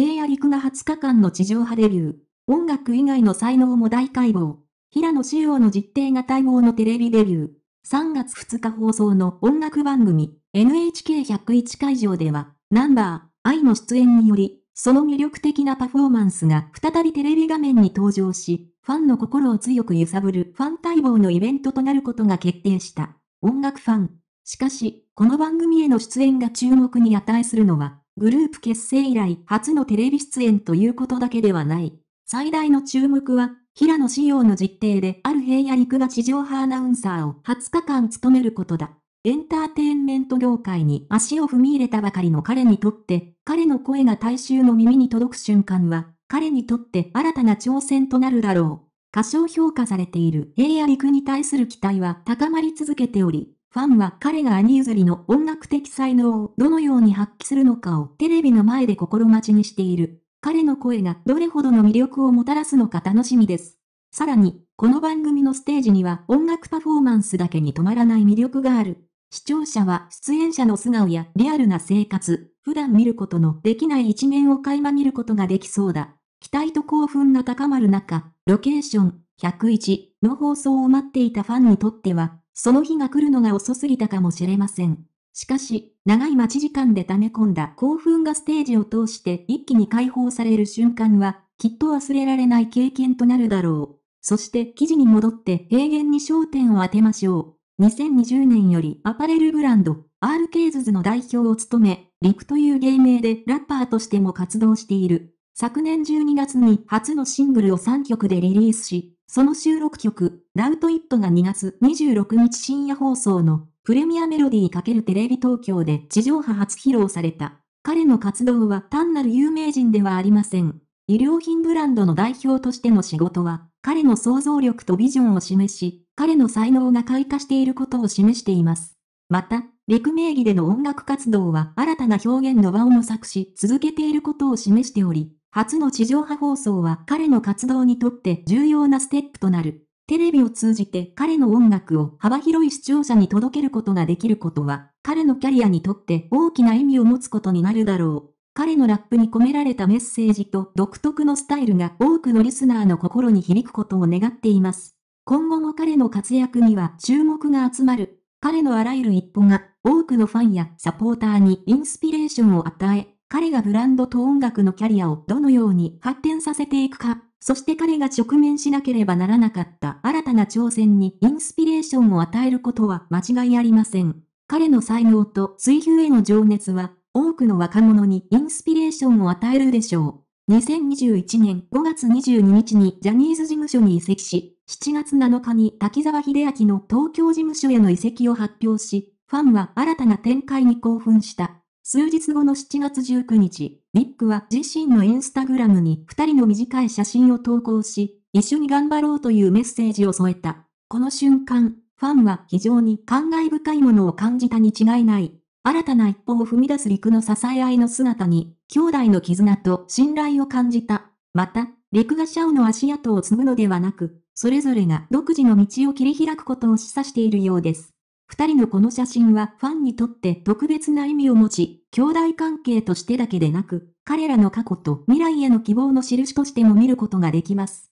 平野陸が20日間の地上波デビュー。音楽以外の才能も大解剖。平野紫耀の実定が待望のテレビデビュー。3月2日放送の音楽番組 NHK101 会場では、ナンバー、愛の出演により、その魅力的なパフォーマンスが再びテレビ画面に登場し、ファンの心を強く揺さぶるファン待望のイベントとなることが決定した。音楽ファン。しかし、この番組への出演が注目に値するのは、グループ結成以来初のテレビ出演ということだけではない。最大の注目は、平野紫耀の実定である平野陸が地上波アナウンサーを20日間務めることだ。エンターテインメント業界に足を踏み入れたばかりの彼にとって、彼の声が大衆の耳に届く瞬間は、彼にとって新たな挑戦となるだろう。過小評価されている平野陸に対する期待は高まり続けており、ファンは彼が兄譲りの音楽的才能をどのように発揮するのかをテレビの前で心待ちにしている。彼の声がどれほどの魅力をもたらすのか楽しみです。さらに、この番組のステージには音楽パフォーマンスだけに止まらない魅力がある。視聴者は出演者の素顔やリアルな生活、普段見ることのできない一面を垣間見ることができそうだ。期待と興奮が高まる中、ロケーション101の放送を待っていたファンにとっては、その日が来るのが遅すぎたかもしれません。しかし、長い待ち時間で溜め込んだ興奮がステージを通して一気に解放される瞬間は、きっと忘れられない経験となるだろう。そして記事に戻って平原に焦点を当てましょう。2020年よりアパレルブランド、R k ズズの代表を務め、リクという芸名でラッパーとしても活動している。昨年12月に初のシングルを3曲でリリースし、その収録曲、ラウトイットが2月26日深夜放送のプレミアメロディー×テレビ東京で地上波初披露された。彼の活動は単なる有名人ではありません。医療品ブランドの代表としての仕事は、彼の想像力とビジョンを示し、彼の才能が開花していることを示しています。また、陸ク名義での音楽活動は新たな表現の場を模索し続けていることを示しており、初の地上波放送は彼の活動にとって重要なステップとなる。テレビを通じて彼の音楽を幅広い視聴者に届けることができることは、彼のキャリアにとって大きな意味を持つことになるだろう。彼のラップに込められたメッセージと独特のスタイルが多くのリスナーの心に響くことを願っています。今後も彼の活躍には注目が集まる。彼のあらゆる一歩が多くのファンやサポーターにインスピレーションを与え、彼がブランドと音楽のキャリアをどのように発展させていくか、そして彼が直面しなければならなかった新たな挑戦にインスピレーションを与えることは間違いありません。彼の才能と水求への情熱は、多くの若者にインスピレーションを与えるでしょう。2021年5月22日にジャニーズ事務所に移籍し、7月7日に滝沢秀明の東京事務所への移籍を発表し、ファンは新たな展開に興奮した。数日後の7月19日、ニックは自身のインスタグラムに2人の短い写真を投稿し、一緒に頑張ろうというメッセージを添えた。この瞬間、ファンは非常に感慨深いものを感じたに違いない。新たな一歩を踏み出す陸の支え合いの姿に、兄弟の絆と信頼を感じた。また、陸がシャオの足跡を継ぐのではなく、それぞれが独自の道を切り開くことを示唆しているようです。二人のこの写真はファンにとって特別な意味を持ち、兄弟関係としてだけでなく、彼らの過去と未来への希望の印としても見ることができます。